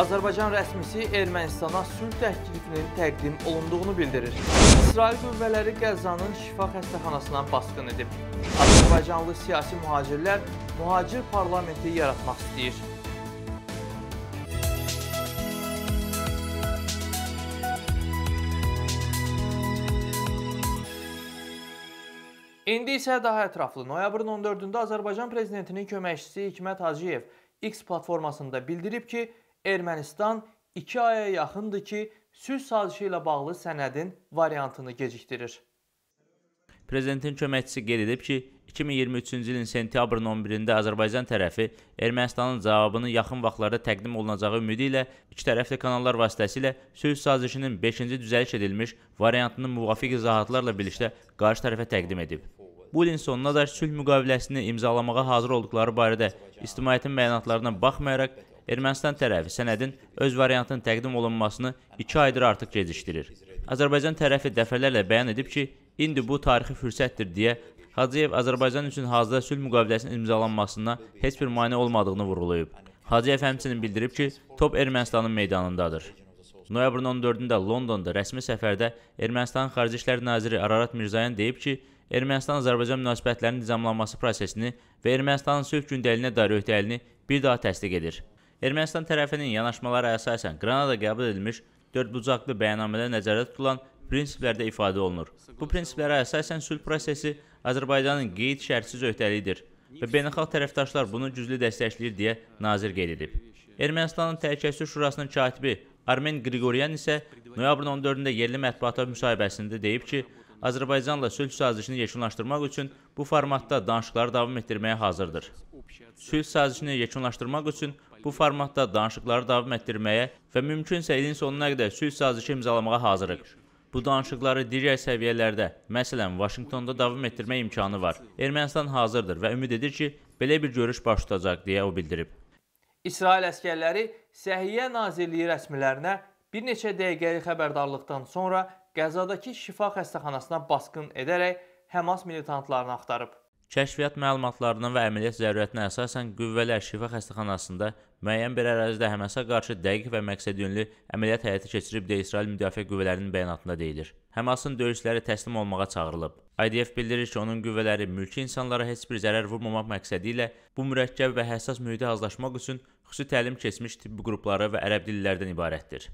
Azərbaycan rəsmisi Ermənistana sülh təklifinin təqdim olunduğunu bildirir. İsrail qüvvələri Qəzzanın şifa xəstəxanasına basqın edib. Azərbaycanlı siyasi mühacirlər mühacir parlamenti yaratmaq istəyir. İndi isə daha ətraflı. Noyabrın 14-də Azərbaycan Prezidentinin köməkçisi Hikmət Hacıyev X platformasında bildirib ki, Ermənistan 2 aya yaxındır ki, sülh sazişi ilə bağlı sənədin variantını gecikdirir. Prezidentin köməkçisi qeyd edib ki, 2023-cü ilin sentyabrın 11-də Azərbaycan tərəfi Ermənistanın cavabını yaxın vaxtlarda təqdim olunacağı ümidi ilə iki tərəfli kanallar vasitəsilə sülh sazişinin 5-ci düzəliş edilmiş variantının müvafiq izahatlarla birlikdə qarşı tərəfə təqdim edib. Bu ilin sonuna da sülh müqaviləsini imzalamağa hazır olduqları barədə ictimaiyyətin bəyanatlarına baxmayaraq Ermənistan tərəfi sənədin öz variantının təqdim olunmasını 2 aydır artıq gecikdirir. Azərbaycan tərəfi dəfələrlə bəyan edib ki, indi bu tarixi fürsətdir deyə Hacıyev Azərbaycan üçün hazırda sülh müqaviləsinin imzalanmasına heç bir mane olmadığını vurğulayıb. Hacıyev həmçinin bildirib ki, top Ermənistanın meydanındadır. Noyabrın 14-də Londonda rəsmi səfərdə Ermənistanın Xarici İşlər Naziri Ararat Mirzayan deyib ki, Ermənistan-Azərbaycan münasibətlərinin nizamlanması prosesini və Ermənistanın sülh gündəliyinə dair öhdəliyini bir daha təsdiq edir. Ermənistan tərəfinin yanaşmalara əsasən Qranada qəbul edilmiş dördbucaqlı bəyannamədə nəzərdə tutulan prinsiplərdə ifadə olunur. Bu prinsiplərə əsasən sülh prosesi Azərbaycanın qeyd-şərtsiz öhdəliyidir və beynəlxalq tərəfdaşlar bunu güclü dəstəkləyir deyə nazir qeyd edib. Ermənistanın Təhlükəsizlik Şurasının katibi Armen Qriqoryan isə noyabrın 14-də yerli mətbuata müsahibəsində deyib ki, Azərbaycanla sülh sazişini yekunlaşdırmaq üçün bu formatda danışıqları davam etdirməyə hazırdır. Sülh sazişini yekunlaşdırmaq üçün bu formatda danışıqları davam etdirməyə və mümkünsə ilin sonuna qədər sülh sazişi imzalamağa hazırıq. Bu danışıqları digər səviyyələrdə, məsələn, Vaşinqtonda davam etdirmək imkanı var. Ermənistan hazırdır və ümid edir ki, belə bir görüş baş tutacaq deyə o bildirib. İsrail əskərləri Səhiyyə Nazirliyi rəsmilərinə bir neçə dəqiqəlik xəbərdarlıqdan sonra Qəzadakı Şifa xəstəxanasına basqın edərək Həmas militantlarını axtarıb. Kəşfiyyat məlumatlarına və əməliyyat zəruriyyətinə əsasən qüvvələr şifa xəstəxanasında müəyyən bir ərazidə Həməsə qarşı dəqiq və məqsədyönlü əməliyyat həyata keçirib də İsrail müdafiə qüvvələrinin bəyanatında deyilir. Həmasın döyüşləri təslim olmağa çağırılıb. IDF bildirir ki, onun qüvvələri mülki insanlara heç bir zərər vurmamaq məqsədi ilə bu mürəkkəb və həssas mühitə hazırlaşmaq üçün xüsusi təlim keçmiş tibbi qrupları və ərəb dillilərdən ibarətdir.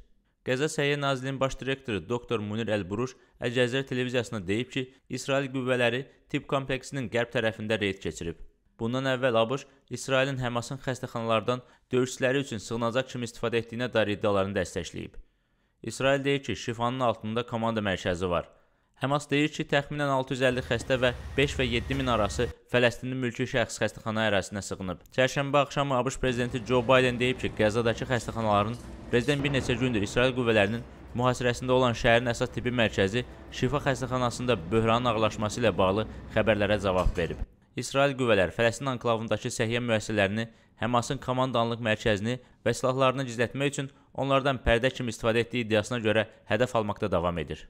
Qəza Səhiyyə Nazirliyinin baş direktoru doktor Munir Əlburuş Əl-Cəzirə televiziyasına deyib ki, İsrail qüvvələri tibb kompleksinin qərb tərəfində reyd keçirib. Bundan əvvəl ABŞ İsrailin Həmasın xəstəxanalardan döyüşçüləri üçün sığınacaq kimi istifadə etdiyinə dair iddialarını dəstəkləyib. İsrail deyir ki, şifanın altında komanda mərkəzi var. Həmas deyir ki, təxminən 650 xəstə və 5 və 7 min arası Fələstinin mülki şəxs xəstəxana ərazisinə sığınıb. Çərşənbə axşamı ABŞ prezidenti Joe Biden deyib ki, Qəzadakı xəstəxanaların prezident bir neçə gündür İsrail qüvvələrinin mühasirəsində olan şəhərin əsas tibbi mərkəzi Şifa xəstəxanasında böhranın ağırlaşması ilə bağlı xəbərlərə cavab verib. İsrail qüvvələri Fələstin anklavındakı səhiyyə müəssisələrini, Həmasın komandanlıq mərkəzini və silahlarını gizlətmək üçün onlardan pərdə kimi istifadə etdiyi iddiasına görə hədəf almaqda davam edir.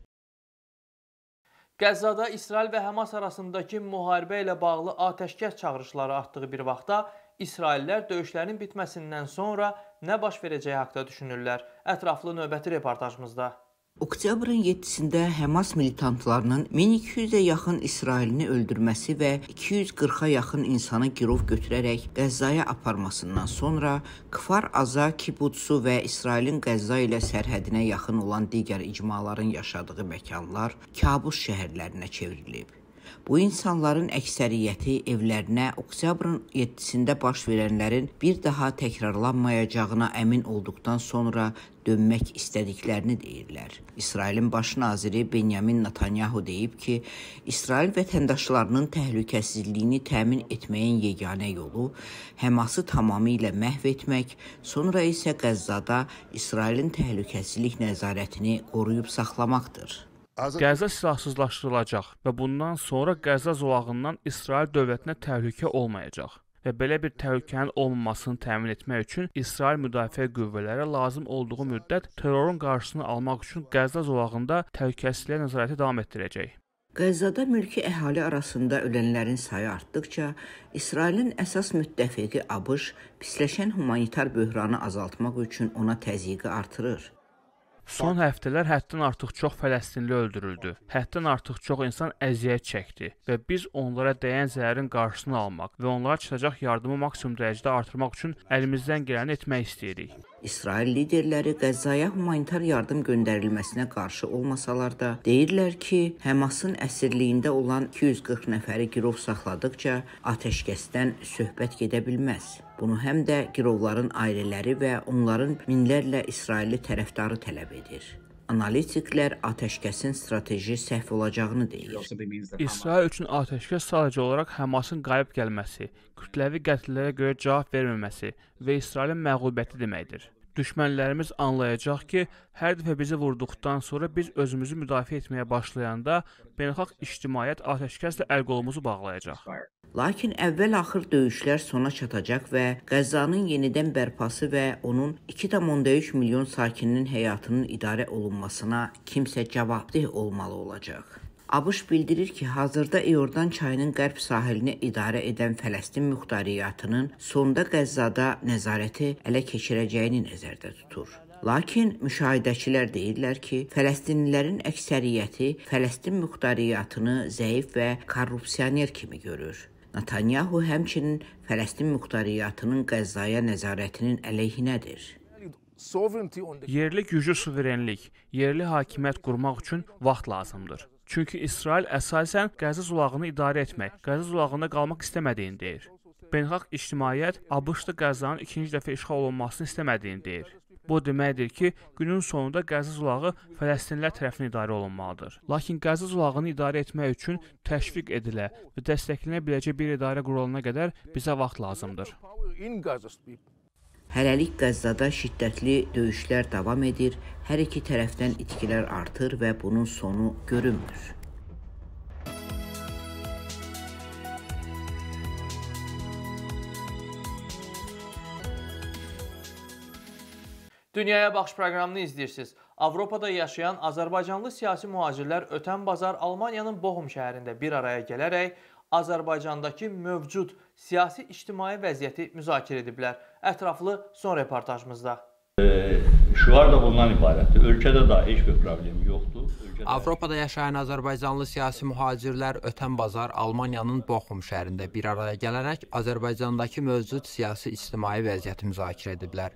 Qəzzada İsrail və Həmas arasındakı müharibə ilə bağlı atəşkəs çağırışları artdığı bir vaxtda İsraillər döyüşlərin bitməsindən sonra nə baş verəcəyi haqda düşünürlər. Ətraflı növbəti reportajımızda. Oktyabrın 7-də Həmas militantlarının 1200-ə yaxın İsrailini öldürməsi və 240-a yaxın insanı girov götürərək Qəzzaya aparmasından sonra Kfar Aza kibutsu və İsrailin Qəzza ilə sərhədinə yaxın olan digər icmaların yaşadığı məkanlar kabus şəhərlərinə çevrilib. Bu insanların əksəriyyəti evlərinə oktyabrın 7-sində baş verənlərin bir daha təkrarlanmayacağına əmin olduqdan sonra dönmək istədiklərini deyirlər. İsrailin baş naziri Benyamin Netanyahu deyib ki, İsrail vətəndaşlarının təhlükəsizliyini təmin etməyin yeganə yolu Həması tamamilə məhv etmək, sonra isə Qəzzada İsrailin təhlükəsizlik nəzarətini qoruyub saxlamaqdır. Qəza silahsızlaşdırılacaq və bundan sonra Qəza zolağından İsrail dövlətinə təhlükə olmayacaq və belə bir təhlükənin olmamasını təmin etmək üçün İsrail müdafiə qüvvələri lazım olduğu müddət terrorun qarşısını almaq üçün Qəzza zolağında təhlükəsizliyə nəzarəti davam etdirəcək. Qəzzada mülki əhali arasında ölənlərin sayı artdıqca, İsrailin əsas müttəfiqi ABŞ pisləşən humanitar böhranı azaltmaq üçün ona təzyiqi artırır. Son həftələr həddən artıq çox Fələstinli öldürüldü. Həddən artıq çox insan əziyyət çəkdi və biz onlara dəyən zərərin qarşısını almaq və onlara çatacaq yardımı maksimum dərəcədə artırmaq üçün əlimizdən gələni etmək istəyirik. İsrail liderləri Qəzzaya humanitar yardım göndərilməsinə qarşı olmasalar da, deyirlər ki, Həmasın əsirliyində olan 240 nəfəri girov saxladıkca atəşkəsdən söhbət gedə bilməz. Bunu həm də girovların ailələri və onların minlərlə İsrailli tərəfdarı tələb edir. Analitiklər atəşkəsin strateji səhv olacağını deyir. İsrail üçün atəşkəs sadəcə olaraq Həmasın qayıb gəlməsi, kütləvi qətllərə görə cavab verməməsi və İsrailin məğlubiyyəti deməkdir. Düşmənlərimiz anlayacaq ki, hər dəfə bizi vurduqdan sonra biz özümüzü müdafiə etməyə başlayanda beynəlxalq ictimaiyyət atəşkəslə əl qolumuzu bağlayacaq. Lakin əvvəl-axır döyüşlər sona çatacaq və Qəzzanın yenidən bərpası və onun 2.3 milyon sakininin həyatının idarə olunmasına kimsə cavabdeh olmalı olacaq. ABŞ bildirir ki, hazırda İordan çayının qərb sahilini idarə edən Fələstin müxtariyyatının sonda Qəzzada nəzarəti ələ keçirəcəyini nəzərdə tutur. Lakin müşahidəçilər deyirlər ki, fələstinlilərin əksəriyyəti Fələstin müxtariyyatını zəif və korrupsioner kimi görür. Netanyahu həmçinin Fələstin müxtariyyatının Qəzzaya nəzarətinin əleyhinədir. Yerli gücü suverenlik, yerli hakimiyyət qurmaq üçün vaxt lazımdır. Çünki İsrail əsasən Qəzza zolağını idarə etmək, Qəzza zolağında qalmaq istəmədiyini deyir. Beynəlxalq ictimaiyyət ABŞ-da Qəzzanın ikinci dəfə işğal olunmasını istəmədiyini deyir. Bu deməkdir ki, günün sonunda Qəzza zolağı Fələstinlilər tərəfindən idarə olunmalıdır. Lakin Qəzza zolağını idarə etmək üçün təşviq edilə və dəstəklənə biləcək bir idarə qurulana qədər bizə vaxt lazımdır. Hələlik Qəzzada şiddətli döyüşlər davam edir, hər iki tərəfdən itkilər artır və bunun sonu görünmür. Dünyaya Baxış proqramını izləyirsiniz. Avropada yaşayan azərbaycanlı siyasi mühacirlər ötən bazar Almaniyanın Bohum şəhərində bir araya gələrək Azərbaycandakı mövcud siyasi-ictimai vəziyyəti müzakirə ediblər. Ətraflı son reportajımızda. Şüar da bundan ibarətdir. Ölkədə daha heç bir problem yoxdur. Ölkədə... Avropada yaşayan azərbaycanlı siyasi mühacirlər ötən bazar Almaniyanın Boxum şəhərində bir araya gələrək Azərbaycandakı mövcud siyasi-ictimai vəziyyəti müzakirə ediblər.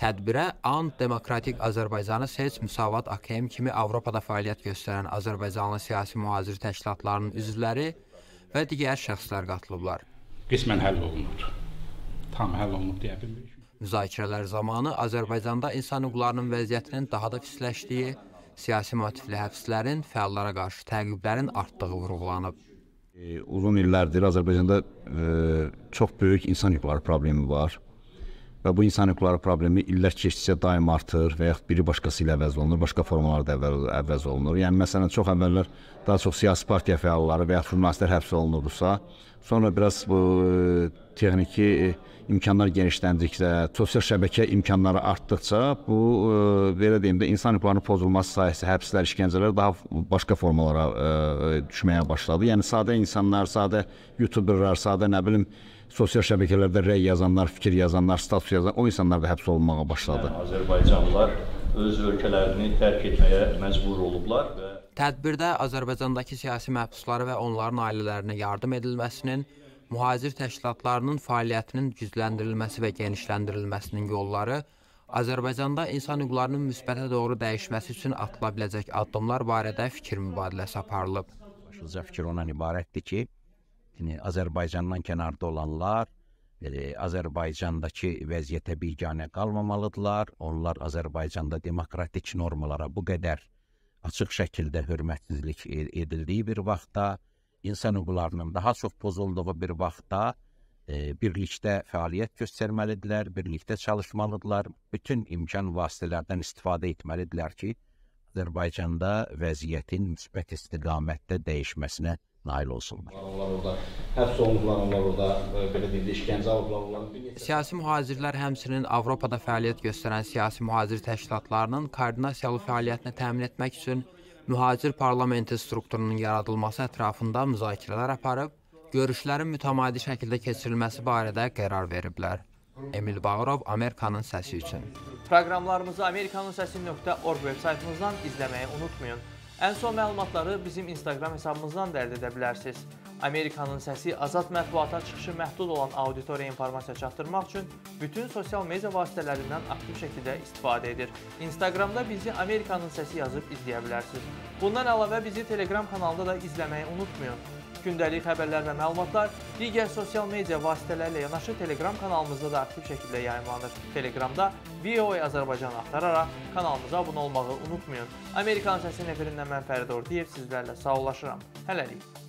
Tədbirə AN Demokratik Azərbaycanı seç Müsavat AKM kimi Avropada fəaliyyət göstərən Azərbaycanlı siyasi mühazir təşkilatlarının üzvləri və digər şəxslər qatılıblar. Qismən həll olunub. Tam həll olunub deyə bilmirik. Müzakirələr zamanı Azərbaycanda insan hüquqlarının vəziyyətinin daha da pisləşdiyi, siyasi motivli həbslərin, fəallara qarşı təqiblərin artdığı vurğulanıb. Uzun illərdir Azərbaycanda ə, e, çox böyük insan hüquqları problemi var və bu insan hüquqları problemi illər keçdikcə daim artır və yaxud biri başqası ilə əvəz olunur, başqa formalarda əvvəl əvəz olunur. Yəni məsələn çox əvvəllər daha çox siyasi partiya fəalları və ya jurnalistlər həbs olunurdusa, sonra biraz bu e, texniki e, imkanlar genişləndikcə, sosial şəbəkə imkanları artdıqca bu e, belə deyim də insan hüquqlarının pozulması sayəsində həbslər, işgəncələr daha başqa formalara ə, düşməyə başladı. Yəni sadə insanlar, sadə youtuberlar, sadə nə bilim sosial şəbəkələrdə rəy yazanlar, fikir yazanlar, status yazanlar, o insanlar da həbs olunmağa başladı. Yəni, Azərbaycanlılar öz ölkələrini tərk etməyə məcbur olublar və Tədbirdə Azərbaycandakı siyasi məhbuslara və onların ailələrinə yardım edilməsinin, mühacir təşkilatlarının fəaliyyətinin gücləndirilməsi və genişləndirilməsinin yolları, Azərbaycanda insan hüquqlarının müsbətə doğru dəyişməsi üçün atıla biləcək addımlar barədə fikir mübadiləsi aparılıb. Başlıca fikir ondan ibarətdir ki, yəni Azərbaycandan kənarda olanlar e, Azərbaycandakı vəziyyətə biganə qalmamalıdırlar. Onlar Azərbaycanda demokratik normalara bu qədər açıq şəkildə hörmətsizlik e, edildiyi bir vaxtda, insan hüquqlarının daha çox pozulduğu bir vaxtda e, birlikdə fəaliyyət göstərməlidirlər, birlikdə çalışmalıdırlar, bütün imkan vasitələrdən istifadə etməlidirlər ki, Azərbaycanda vəziyyətin müsbət istiqamətdə dəyişməsinə nail olsunlar. Onlar orada həbs olunublar, onlar orada belə deyim də işgəncə alıblar, onlar. Siyasi mühacirlər həmçinin Avropada fəaliyyət göstərən siyasi mühacir təşkilatlarının koordinasiyalı fəaliyyətini təmin etmək üçün mühacir parlamenti strukturunun yaradılması ətrafında müzakirələr aparıb, görüşlərin mütəmadi şəkildə keçirilməsi barədə qərar veriblər. Emil Bağırov, Amerikanın səsi üçün. Proqramlarımızı amerikanın səsi.org veb saytımızdan izləməyi unutmayın. Ən son məlumatları bizim Instagram hesabımızdan da əldə edə bilərsiniz. Amerikanın səsi azad mətbuata çıxışı məhdud olan auditoriya informasiya çatdırmaq üçün bütün sosial media vasitələrindən aktiv şəkildə istifadə edir. Instagramda bizi Amerikanın səsi yazıb izləyə bilərsiniz. Bundan əlavə bizi Telegram kanalında da izləməyi unutmayın gündəlik xəbərlər və məlumatlar digər sosial media vasitələrlə yanaşı Telegram kanalımızda da aktiv şəkildə yayınlanır. Telegramda VOA Azərbaycan axtararaq kanalımıza abunə olmağı unutmayın. Amerikanın səsinin efirindən mən Fərid Ordiyev sizlərlə sağollaşıram. Hələlik.